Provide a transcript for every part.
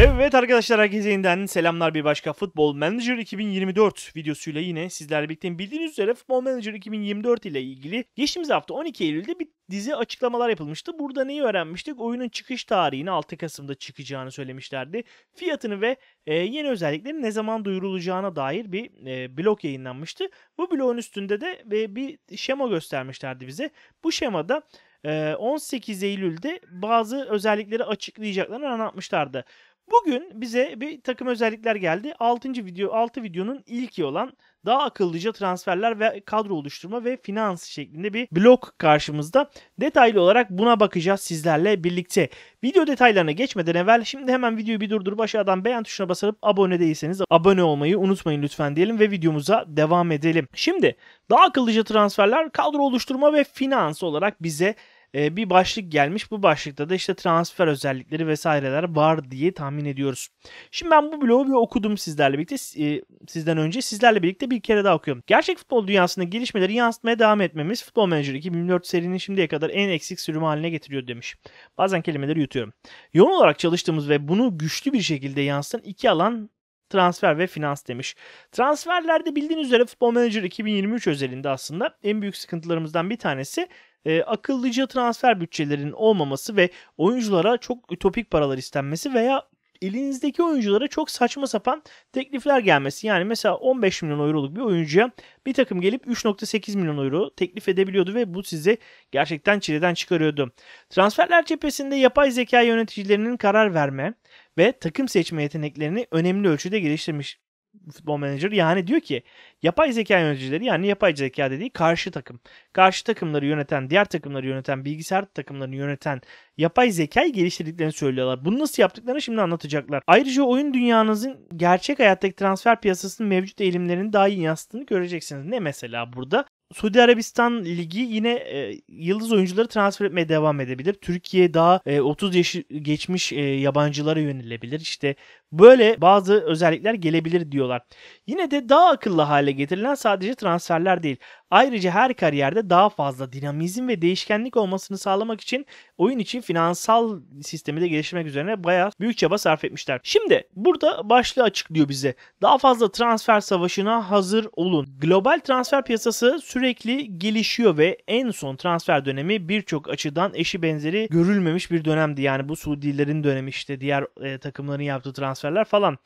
Evet arkadaşlar herkese yeniden selamlar bir başka Futbol Manager 2024 videosuyla yine sizlerle birlikte bildiğiniz üzere Futbol Manager 2024 ile ilgili geçtiğimiz hafta 12 Eylül'de bir dizi açıklamalar yapılmıştı. Burada neyi öğrenmiştik? Oyunun çıkış tarihini 6 Kasım'da çıkacağını söylemişlerdi. Fiyatını ve e, yeni özelliklerin ne zaman duyurulacağına dair bir e, blog yayınlanmıştı. Bu blogun üstünde de e, bir şema göstermişlerdi bize. Bu şemada 18 e, Eylül'de bazı özellikleri açıklayacaklarını anlatmışlardı. Bugün bize bir takım özellikler geldi. 6. video 6 videonun ilki olan daha akıllıca transferler ve kadro oluşturma ve finans şeklinde bir blok karşımızda. Detaylı olarak buna bakacağız sizlerle birlikte. Video detaylarına geçmeden evvel şimdi hemen videoyu bir durdurup aşağıdan beğen tuşuna basarıp abone değilseniz abone olmayı unutmayın lütfen diyelim ve videomuza devam edelim. Şimdi daha akıllıca transferler kadro oluşturma ve finans olarak bize e, bir başlık gelmiş. Bu başlıkta da işte transfer özellikleri vesaireler var diye tahmin ediyoruz. Şimdi ben bu bloğu bir okudum sizlerle birlikte. E, sizden önce sizlerle birlikte bir kere daha okuyorum. Gerçek futbol dünyasında gelişmeleri yansıtmaya devam etmemiz Futbol Manager 2004 serinin şimdiye kadar en eksik sürümü haline getiriyor demiş. Bazen kelimeleri yutuyorum. Yoğun olarak çalıştığımız ve bunu güçlü bir şekilde yansıtan iki alan transfer ve finans demiş. Transferlerde bildiğiniz üzere Football Manager 2023 özelinde aslında en büyük sıkıntılarımızdan bir tanesi e, akıllıca transfer bütçelerinin olmaması ve oyunculara çok ütopik paralar istenmesi veya elinizdeki oyunculara çok saçma sapan teklifler gelmesi. Yani mesela 15 milyon euroluk bir oyuncuya bir takım gelip 3.8 milyon euro teklif edebiliyordu ve bu sizi gerçekten çileden çıkarıyordu. Transferler cephesinde yapay zeka yöneticilerinin karar verme ve takım seçme yeteneklerini önemli ölçüde geliştirmiş. Futbol menajeri yani diyor ki yapay zeka yöneticileri yani yapay zeka dediği karşı takım. Karşı takımları yöneten, diğer takımları yöneten, bilgisayar takımlarını yöneten yapay zekayı geliştirdiklerini söylüyorlar. Bunu nasıl yaptıklarını şimdi anlatacaklar. Ayrıca oyun dünyanızın gerçek hayattaki transfer piyasasının mevcut eğilimlerini daha iyi yansıttığını göreceksiniz. Ne mesela burada? Suudi Arabistan Ligi yine e, yıldız oyuncuları transfer etmeye devam edebilir. Türkiye daha e, 30 yaş geçmiş e, yabancılara yönelebilir. İşte böyle bazı özellikler gelebilir diyorlar. Yine de daha akıllı hale getirilen sadece transferler değil. Ayrıca her kariyerde daha fazla dinamizm ve değişkenlik olmasını sağlamak için oyun için finansal sistemi de geliştirmek üzerine bayağı büyük çaba sarf etmişler. Şimdi burada başlığı açıklıyor bize. Daha fazla transfer savaşına hazır olun. Global transfer piyasası sürekli gelişiyor ve en son transfer dönemi birçok açıdan eşi benzeri görülmemiş bir dönemdi. Yani bu Suudilerin dönemi işte diğer e, takımların yaptığı transferler falan.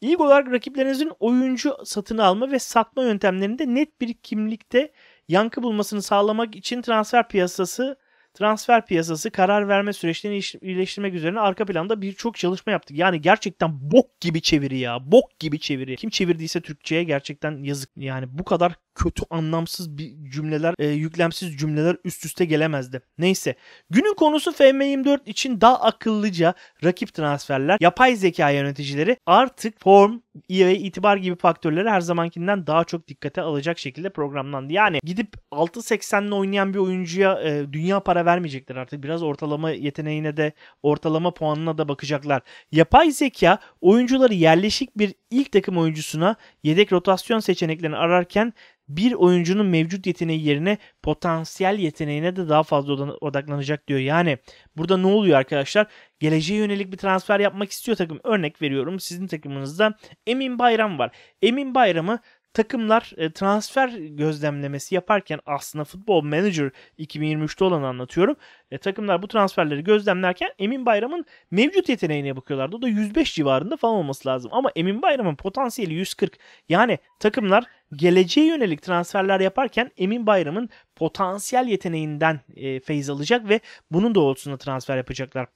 İlk olarak rakiplerinizin oyuncu satın alma ve satma yöntemlerinde net bir kimlikte yankı bulmasını sağlamak için transfer piyasası transfer piyasası karar verme süreçlerini iyileştirmek üzerine arka planda birçok çalışma yaptık. Yani gerçekten bok gibi çeviri ya. Bok gibi çeviri. Kim çevirdiyse Türkçe'ye gerçekten yazık. Yani bu kadar kötü anlamsız bir cümleler, e, yüklemsiz cümleler üst üste gelemezdi. Neyse. Günün konusu FM24 için daha akıllıca rakip transferler, yapay zeka yöneticileri artık form ve itibar gibi faktörleri her zamankinden daha çok dikkate alacak şekilde programlandı. Yani gidip 6.80'le oynayan bir oyuncuya e, dünya para vermeyecekler artık. Biraz ortalama yeteneğine de ortalama puanına da bakacaklar. Yapay zeka oyuncuları yerleşik bir ilk takım oyuncusuna yedek rotasyon seçeneklerini ararken bir oyuncunun mevcut yeteneği yerine potansiyel yeteneğine de daha fazla odaklanacak diyor. Yani burada ne oluyor arkadaşlar? Geleceğe yönelik bir transfer yapmak istiyor takım. Örnek veriyorum sizin takımınızda Emin Bayram var. Emin Bayram'ı takımlar e, transfer gözlemlemesi yaparken aslında Futbol Manager 2023'te olanı anlatıyorum. E, takımlar bu transferleri gözlemlerken Emin Bayram'ın mevcut yeteneğine bakıyorlardı. O da 105 civarında falan olması lazım. Ama Emin Bayram'ın potansiyeli 140. Yani takımlar geleceğe yönelik transferler yaparken Emin Bayram'ın potansiyel yeteneğinden e, feyiz alacak ve bunun doğrultusunda transfer yapacaklar.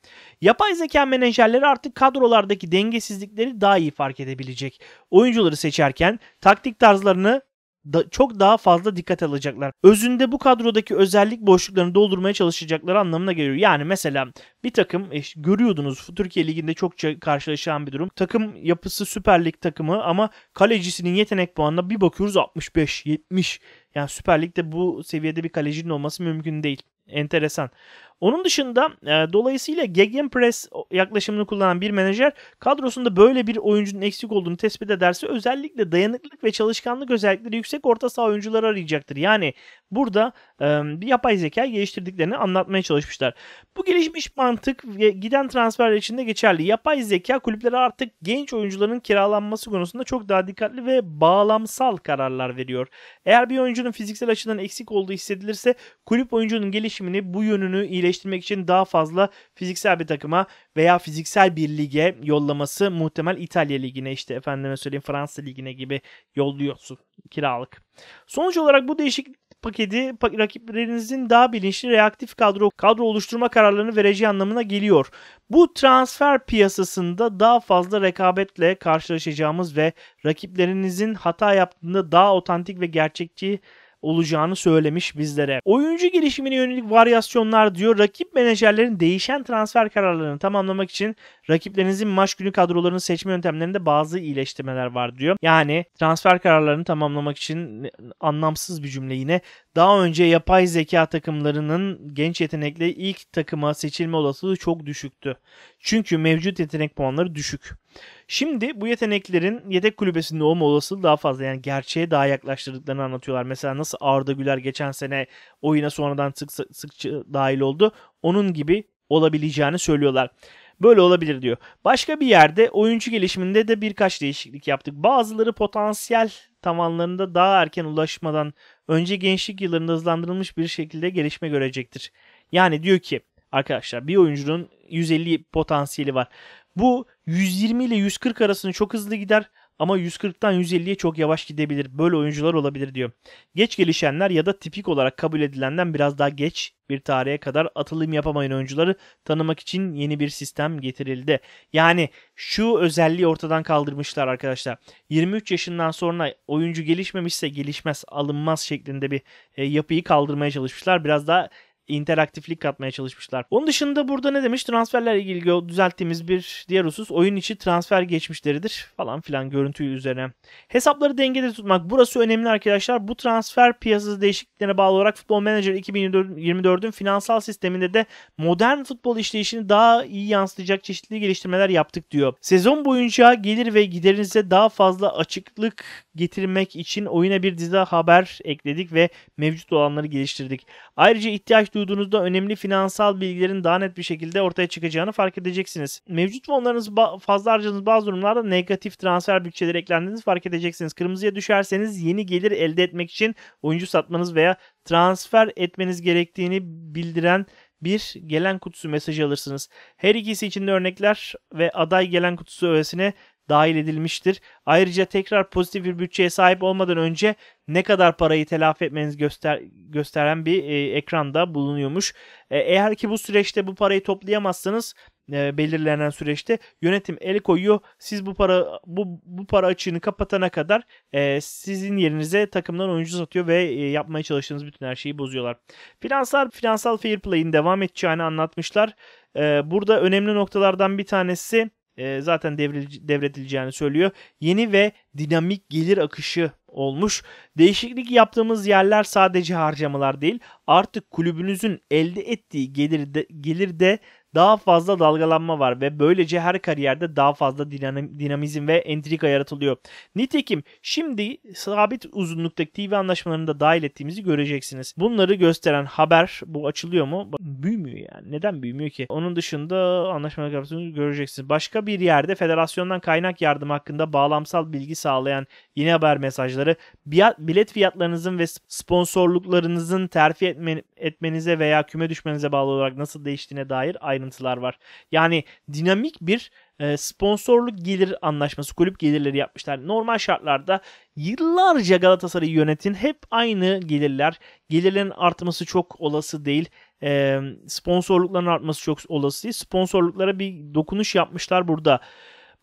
Yapay zeka menajerleri artık kadrolardaki dengesizlikleri daha iyi fark edebilecek. Oyuncuları seçerken taktik tarzlarını da, çok daha fazla dikkat alacaklar. Özünde bu kadrodaki özellik boşluklarını doldurmaya çalışacakları anlamına geliyor. Yani mesela bir takım işte görüyordunuz Türkiye Ligi'nde çokça karşılaşan bir durum. Takım yapısı Süper Lig takımı ama kalecisinin yetenek puanına bir bakıyoruz 65, 70. Yani Süper Lig'de bu seviyede bir kalecinin olması mümkün değil. Enteresan. Onun dışında e, dolayısıyla gegenpress yaklaşımını kullanan bir menajer kadrosunda böyle bir oyuncunun eksik olduğunu tespit ederse özellikle dayanıklılık ve çalışkanlık özellikleri yüksek orta saha oyuncuları arayacaktır. Yani burada e, bir yapay zeka geliştirdiklerini anlatmaya çalışmışlar. Bu gelişmiş mantık ve giden transferler için de geçerli. Yapay zeka kulüplere artık genç oyuncuların kiralanması konusunda çok daha dikkatli ve bağlamsal kararlar veriyor. Eğer bir oyuncunun fiziksel açıdan eksik olduğu hissedilirse kulüp oyuncunun gelişimini bu yönünü iyileştirebilir geliştirmek için daha fazla fiziksel bir takıma veya fiziksel bir lige yollaması muhtemel İtalya ligine işte efendime söyleyeyim Fransa ligine gibi yolluyorsun kiralık. Sonuç olarak bu değişiklik paketi rakiplerinizin daha bilinçli reaktif kadro kadro oluşturma kararlarını vereceği anlamına geliyor. Bu transfer piyasasında daha fazla rekabetle karşılaşacağımız ve rakiplerinizin hata yaptığında daha otantik ve gerçekçi olacağını söylemiş bizlere. Oyuncu gelişimine yönelik varyasyonlar diyor. Rakip menajerlerin değişen transfer kararlarını tamamlamak için rakiplerinizin maç günü kadrolarını seçme yöntemlerinde bazı iyileştirmeler var diyor. Yani transfer kararlarını tamamlamak için anlamsız bir cümle yine. Daha önce yapay zeka takımlarının genç yetenekle ilk takıma seçilme olasılığı çok düşüktü. Çünkü mevcut yetenek puanları düşük. Şimdi bu yeteneklerin yedek kulübesinde olma olasılığı daha fazla. Yani gerçeğe daha yaklaştırdıklarını anlatıyorlar. Mesela nasıl Arda Güler geçen sene oyuna sonradan sık sık, sık dahil oldu. Onun gibi olabileceğini söylüyorlar. Böyle olabilir diyor. Başka bir yerde oyuncu gelişiminde de birkaç değişiklik yaptık. Bazıları potansiyel tavanlarında daha erken ulaşmadan önce gençlik yıllarında hızlandırılmış bir şekilde gelişme görecektir. Yani diyor ki arkadaşlar bir oyuncunun 150 potansiyeli var. Bu 120 ile 140 arasını çok hızlı gider ama 140'tan 150'ye çok yavaş gidebilir. Böyle oyuncular olabilir diyor. Geç gelişenler ya da tipik olarak kabul edilenden biraz daha geç bir tarihe kadar atılım yapamayan oyuncuları tanımak için yeni bir sistem getirildi. Yani şu özelliği ortadan kaldırmışlar arkadaşlar. 23 yaşından sonra oyuncu gelişmemişse gelişmez, alınmaz şeklinde bir e, yapıyı kaldırmaya çalışmışlar. Biraz daha interaktiflik katmaya çalışmışlar. Onun dışında burada ne demiş? Transferler ilgili düzelttiğimiz bir diğer husus oyun içi transfer geçmişleridir falan filan görüntüyü üzerine. Hesapları dengede tutmak burası önemli arkadaşlar. Bu transfer piyasası değişikliklerine bağlı olarak Futbol Manager 2024'ün finansal sisteminde de modern futbol işleyişini daha iyi yansıtacak çeşitli geliştirmeler yaptık diyor. Sezon boyunca gelir ve giderinize daha fazla açıklık getirmek için oyuna bir dizi haber ekledik ve mevcut olanları geliştirdik. Ayrıca ihtiyaç ihtiyaç duyduğunuzda önemli finansal bilgilerin daha net bir şekilde ortaya çıkacağını fark edeceksiniz. Mevcut fonlarınız fazla harcadığınız bazı durumlarda negatif transfer bütçeleri eklendiğinizi fark edeceksiniz. Kırmızıya düşerseniz yeni gelir elde etmek için oyuncu satmanız veya transfer etmeniz gerektiğini bildiren bir gelen kutusu mesajı alırsınız. Her ikisi için de örnekler ve aday gelen kutusu öğesine dahil edilmiştir. Ayrıca tekrar pozitif bir bütçeye sahip olmadan önce ne kadar parayı telafi etmeniz göster gösteren bir e, ekranda bulunuyormuş. E, eğer ki bu süreçte bu parayı toplayamazsanız e, belirlenen süreçte yönetim el koyuyor. Siz bu para bu bu para açığını kapatana kadar e, sizin yerinize takımdan oyuncu satıyor ve e, yapmaya çalıştığınız bütün her şeyi bozuyorlar. Finansal finansal fair play'in devam edeceğini anlatmışlar. E, burada önemli noktalardan bir tanesi ee, zaten devredileceğini söylüyor. Yeni ve dinamik gelir akışı olmuş. Değişiklik yaptığımız yerler sadece harcamalar değil, artık kulübünüzün elde ettiği gelir de, gelir de daha fazla dalgalanma var ve böylece her kariyerde daha fazla dinamizm ve entrika yaratılıyor. Nitekim şimdi sabit uzunluktaki TV anlaşmalarını da dahil ettiğimizi göreceksiniz. Bunları gösteren haber bu açılıyor mu? Büyümüyor yani. Neden büyümüyor ki? Onun dışında anlaşmalar kapsamını göreceksiniz. Başka bir yerde federasyondan kaynak yardım hakkında bağlamsal bilgi sağlayan yeni haber mesajları bilet fiyatlarınızın ve sponsorluklarınızın terfi etme, etmenize veya küme düşmenize bağlı olarak nasıl değiştiğine dair ayrıntılar var. Yani dinamik bir e, sponsorluk gelir anlaşması, kulüp gelirleri yapmışlar. Normal şartlarda yıllarca Galatasaray yönetin hep aynı gelirler. Gelirlerin artması çok olası değil. E, sponsorlukların artması çok olası değil. Sponsorluklara bir dokunuş yapmışlar burada.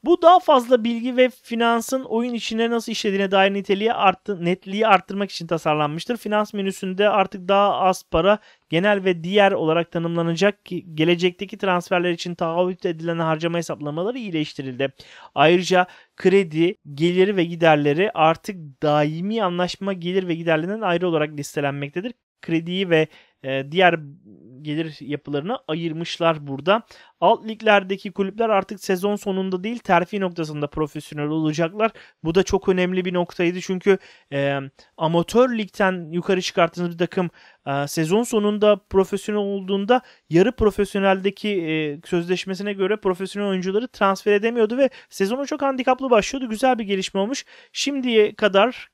Bu daha fazla bilgi ve finansın oyun içine nasıl işlediğine dair niteliği arttı, netliği arttırmak için tasarlanmıştır. Finans menüsünde artık daha az para genel ve diğer olarak tanımlanacak ki gelecekteki transferler için taahhüt edilen harcama hesaplamaları iyileştirildi. Ayrıca kredi, geliri ve giderleri artık daimi anlaşma gelir ve giderlerinden ayrı olarak listelenmektedir krediyi ve e, diğer gelir yapılarını ayırmışlar burada. Alt liglerdeki kulüpler artık sezon sonunda değil terfi noktasında profesyonel olacaklar. Bu da çok önemli bir noktaydı çünkü e, amatör ligden yukarı çıkarttığınız bir takım e, sezon sonunda profesyonel olduğunda yarı profesyoneldeki e, sözleşmesine göre profesyonel oyuncuları transfer edemiyordu ve sezonu çok handikaplı başlıyordu. Güzel bir gelişme olmuş. Şimdiye kadar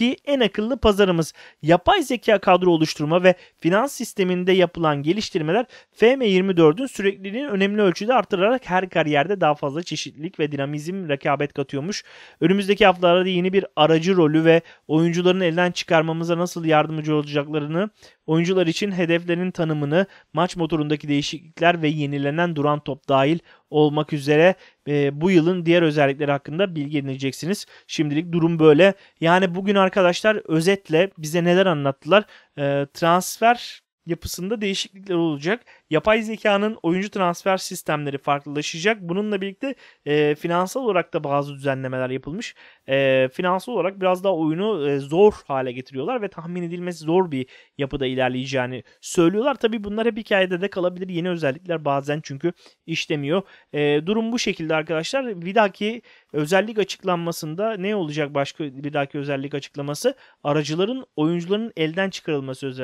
ki en akıllı pazarımız. Yapay zeka kadro oluşturma ve finans sisteminde yapılan geliştirmeler FM24'ün e sürekliliğini önemli ölçüde artırarak her kariyerde daha fazla çeşitlilik ve dinamizm rekabet katıyormuş. Önümüzdeki haftalarda yeni bir aracı rolü ve oyuncuların elden çıkarmamıza nasıl yardımcı olacaklarını, oyuncular için hedeflerin tanımını, maç motorundaki değişiklikler ve yenilenen duran top dahil olmak üzere e, bu yılın diğer özellikleri hakkında bilgi edineceksiniz. Şimdilik durum böyle. Yani bugün arkadaşlar özetle bize neler anlattılar? E, transfer yapısında değişiklikler olacak. Yapay zekanın oyuncu transfer sistemleri farklılaşacak. Bununla birlikte e, finansal olarak da bazı düzenlemeler yapılmış. E, finansal olarak biraz daha oyunu e, zor hale getiriyorlar ve tahmin edilmesi zor bir yapıda ilerleyeceğini söylüyorlar. Tabi bunlar hep hikayede de kalabilir. Yeni özellikler bazen çünkü işlemiyor. E, durum bu şekilde arkadaşlar. Bir dahaki özellik açıklanmasında ne olacak başka bir dahaki özellik açıklaması? Aracıların oyuncuların elden çıkarılması özelliği.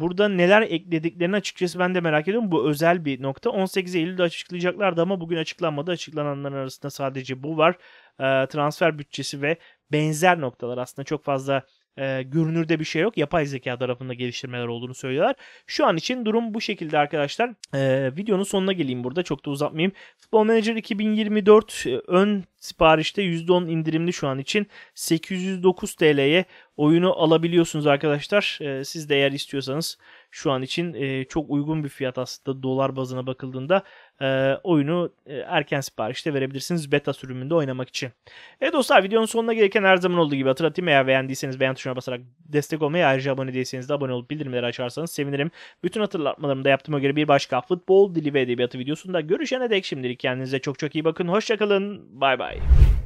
Burada neler eklediklerini açıkçası ben de merak ediyorum. Bu özel bir nokta. 18 Eylül'de açıklayacaklardı ama bugün açıklanmadı. Açıklananların arasında sadece bu var. Transfer bütçesi ve benzer noktalar aslında çok fazla e, görünürde bir şey yok. Yapay zeka tarafında geliştirmeler olduğunu söylüyorlar. Şu an için durum bu şekilde arkadaşlar. E, videonun sonuna geleyim burada. Çok da uzatmayayım. Football Manager 2024 e, ön siparişte %10 indirimli şu an için. 809 TL'ye oyunu alabiliyorsunuz arkadaşlar. E, siz de eğer istiyorsanız şu an için e, çok uygun bir fiyat aslında dolar bazına bakıldığında e, oyunu e, erken siparişte verebilirsiniz beta sürümünde oynamak için. Evet dostlar videonun sonuna gereken her zaman olduğu gibi hatırlatayım. Eğer beğendiyseniz beğen tuşuna basarak destek olmayı ayrıca abone değilseniz de abone olup bildirimleri açarsanız sevinirim. Bütün hatırlatmalarımı da yaptığıma göre bir başka futbol dili ve edebiyatı videosunda görüşene dek şimdilik kendinize çok çok iyi bakın. Hoşçakalın. Bay bay.